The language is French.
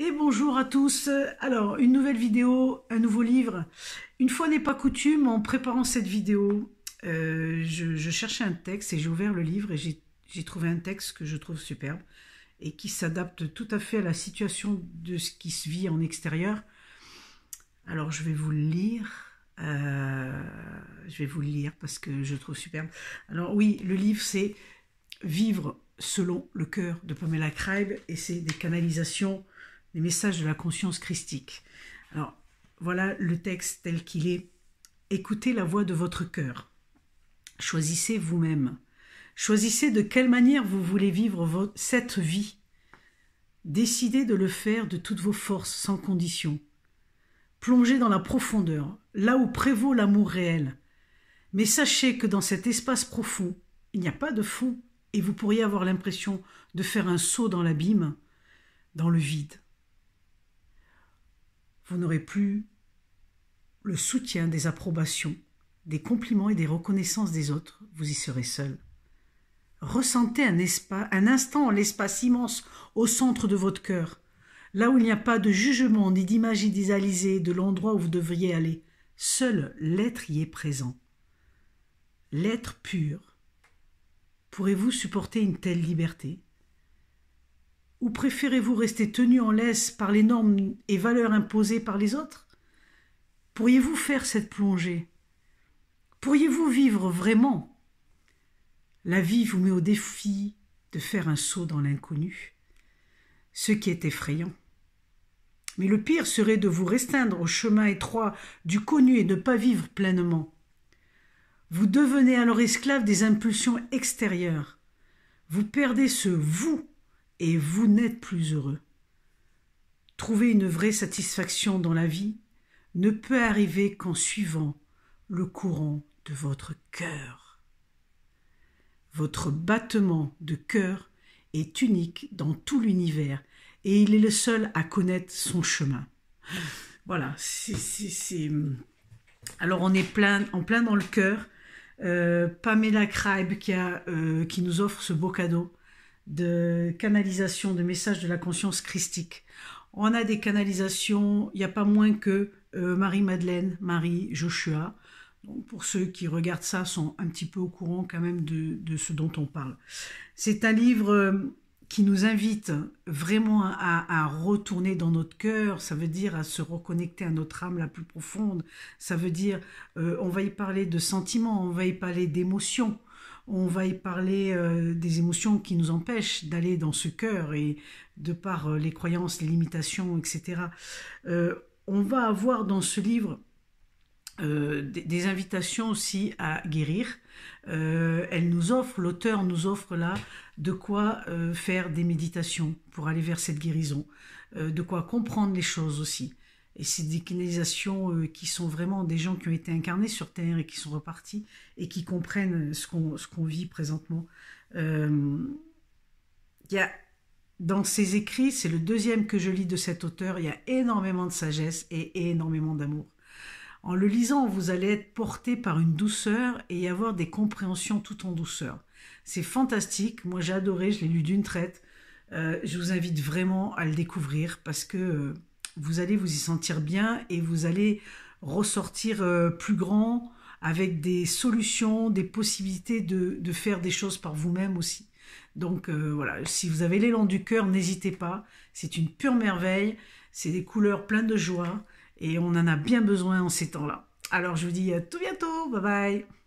Et bonjour à tous. Alors, une nouvelle vidéo, un nouveau livre. Une fois n'est pas coutume, en préparant cette vidéo, euh, je, cherchais un texte et j'ai ouvert le livre et j'ai trouvé un texte que je trouve superbe et qui s'adapte tout à fait à la situation de ce qui se vit en extérieur. Alors, je vais vous le lire. Euh, je vais vous le lire parce que je trouve superbe. Alors oui, le livre c'est Vivre selon le cœur de Pamela Kreib et c'est des canalisations les messages de la conscience christique. Alors, voilà le texte tel qu'il est. Écoutez la voix de votre cœur. Choisissez vous-même. Choisissez de quelle manière vous voulez vivre cette vie. Décidez de le faire de toutes vos forces, sans condition. Plongez dans la profondeur, là où prévaut l'amour réel. Mais sachez que dans cet espace profond, il n'y a pas de fond, et vous pourriez avoir l'impression de faire un saut dans l'abîme, dans le vide vous n'aurez plus le soutien des approbations, des compliments et des reconnaissances des autres, vous y serez seul. Ressentez un, espace, un instant l'espace immense au centre de votre cœur, là où il n'y a pas de jugement ni d'image idéalisée de l'endroit où vous devriez aller. Seul l'être y est présent. L'être pur. Pourrez-vous supporter une telle liberté ou préférez-vous rester tenu en laisse par les normes et valeurs imposées par les autres Pourriez-vous faire cette plongée Pourriez-vous vivre vraiment La vie vous met au défi de faire un saut dans l'inconnu, ce qui est effrayant. Mais le pire serait de vous restreindre au chemin étroit du connu et ne pas vivre pleinement. Vous devenez alors esclave des impulsions extérieures. Vous perdez ce vous et vous n'êtes plus heureux. Trouver une vraie satisfaction dans la vie ne peut arriver qu'en suivant le courant de votre cœur. Votre battement de cœur est unique dans tout l'univers et il est le seul à connaître son chemin. Voilà, c'est. Hmm. Alors on est plein, en plein dans le cœur. Euh, Pamela Kreib euh, qui nous offre ce beau cadeau de canalisation de messages de la conscience christique. On a des canalisations, il n'y a pas moins que euh, Marie-Madeleine, Marie, Joshua. pour ceux qui regardent ça, sont un petit peu au courant quand même de, ce dont on parle. C'est un livre euh, qui nous invite vraiment à, retourner dans notre cœur, ça veut dire à se reconnecter à notre âme la plus profonde, ça veut dire euh, on va y parler de sentiments, on va y parler d'émotions, on va y parler euh, des émotions qui nous empêchent d'aller dans ce cœur et de par euh, les croyances, les limitations, etc. Euh, on va avoir dans ce livre des, des, invitations aussi à guérir. elle nous offre, l'auteur nous offre là de quoi faire des méditations pour aller vers cette guérison, de quoi comprendre les choses aussi et ces déclinaisons euh, qui sont vraiment des gens qui ont été incarnés sur Terre et qui sont repartis et qui comprennent euh, ce qu'on vit présentement. Euh, y dans ses écrits, c'est le deuxième que je lis de cet auteur, il y a énormément de sagesse et énormément d'amour. En le lisant, vous allez être porté par une douceur et y avoir des compréhensions tout en douceur. C'est fantastique, moi j'ai adoré, je l'ai lu d'une traite. Euh, je vous invite vraiment à le découvrir parce que vous allez vous y sentir bien et vous allez ressortir euh, plus grand avec des solutions, des possibilités de, faire des choses par vous-même aussi. Donc euh, voilà, si vous avez l'élan du cœur, n'hésitez pas. C'est une pure merveille, c'est des couleurs pleines de joie et on en a bien besoin en ces temps-là. Alors je vous dis à tout bientôt, bye bye